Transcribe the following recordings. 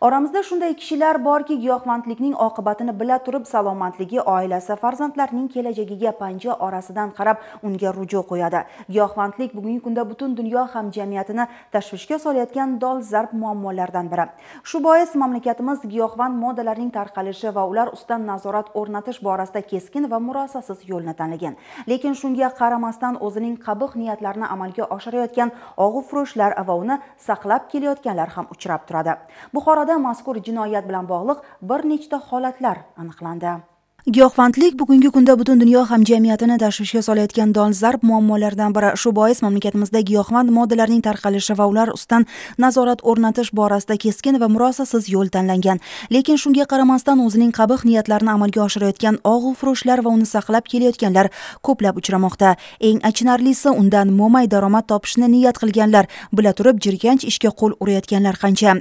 oramizda shunday kishilar borki giyohvandlikning oqibatini bila turib salomatligi oilasi farzandlarining kelajagiga panja orasidan qarab unga rujo qo'yadi giyohvandlik bugungi kunda butun dunyo hamjamiyatini tashvishga solayotgan dolzarb muammolardan biri shu bois mamlakatimiz giyohvand modalarning tarqalishi va ular ustidan nazorat o'rnatish borasida keskin va murosasiz yo'lni tanlagan lekin shunga qaramasdan o'zining qabih niyatlarini amalga oshirayotgan og'ufurushlar va uni saqlab kelayotganlar ham uchrab turadi Buxoro Buxoroda mazkur jinoyat bilan bog'liq bir nechta holatlar aniqlandi giyohvandlik bugungi kunda butun dunyo hamjamiyatini tashvishga solayotgan dolzarb muammolardan biri shu bois mamlakatimizda giyohvand moddalarning tarqalishi va ular ustidan nazorat o'rnatish borasida keskin va murosasiz yo'l tanlangan lekin shunga qaramasdan o'zining qabih niyatlarini amalga oshirayotgan og'ufurushlar va uni saqlab kelayotganlar ko'plab uchramoqda eng achinarlisi undan mo'may daromad topishni niyat qilganlar bila turib jirkanch ishga qo'l urayotganlar qancha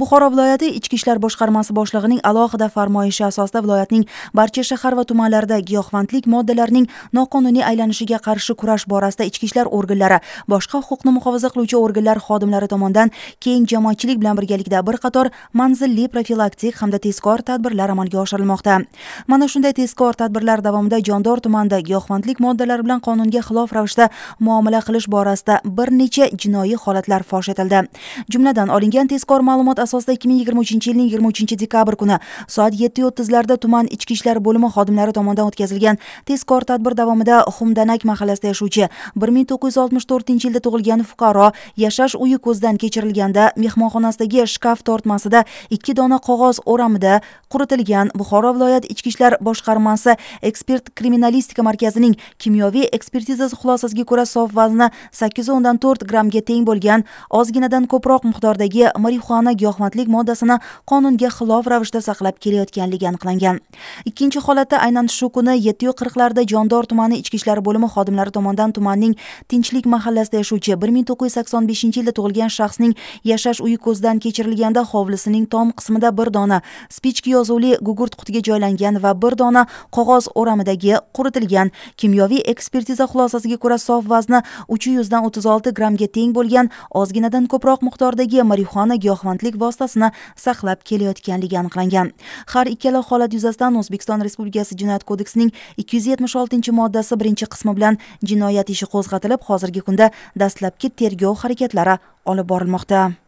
buxoro viloyati ichki ishlar boshqarmasi boshlig'ining alohida farmoyishi asosida viloyatning barcha shahar va tumanlarda giyohvandlik moddalarining noqonuniy aylanishiga qarshi kurash borasida ichki ishlar organlari boshqa huquqni muhofaza qiluvchi organlar xodimlari tomonidan keng jamoatchilik bilan birgalikda bir qator manzilli profilaktik hamda tezkor tadbirlar amalga oshirilmoqda mana shunday tezkor tadbirlar davomida jondor tumanida giyohvandlik moddalari bilan qonunga xilof ravishda muomala qilish borasida bir necha jinoiy holatlar fosh etildi jumladan olingan tezkor ma'lumot asosida ikki ming yigirma uchinchi yilning yigirma uchinchi dekabr kuni soat yetti o'ttizlarda tuman ichki ishlar bo'limi bo'limi xodimlari tomonidan o'tkazilgan tezkor tadbir davomida xumdanak mahallasida yashovchi bir ming to'qqiz yuz oltmish to'rtinchi yilda tug'ilgan fuqaro yashash uyi ko'zdan kechirilganda mehmonxonasidagi shkaf tortmasida ikki dona qog'oz o'ramida quritilgan buxoro viloyat ichki ishlar boshqarmasi ekspert kriminalistika markazining kimyoviy ekspertizasi xulosasiga ko'ra sof vazni sakkiz yuz o'ndan to'rt grammga teng bo'lgan ozginadan ko'proq miqdordagi marixuana giyohvandlik moddasini qonunga xilof ravishda saqlab kelayotganligi aniqlangan ikkinchi holatda aynan shu kuni 740larda Jondor tumani ichki ishlar bo'limi xodimlari tomonidan tumanning Tinchlik mahallasida yashovchi 1985-yilda tug'ilgan shaxsning yashash uyi ko'zdan kechirilganda hovlisining tom qismida bir dona spichka yozuvli gugurt qutiga joylangan va bir dona qog'oz o'ramidagi quritilgan kimyoviy ekspertiza xulosasiga ko'ra sof vazni 300 dan 36 grammga teng bo'lgan ozginadan ko'proq miqdordagi marixuana giyohvandlik vositasini saqlab kelayotganligi aniqlangan har ikkala holat yuzasidan o'zbekiston respublikasi jinoyat kodeksining ikki yuz yetmish oltinchi moddasi birinchi qismi bilan jinoyat ishi qo'zg'atilib hozirgi kunda dastlabki tergov harakatlari olib borilmoqda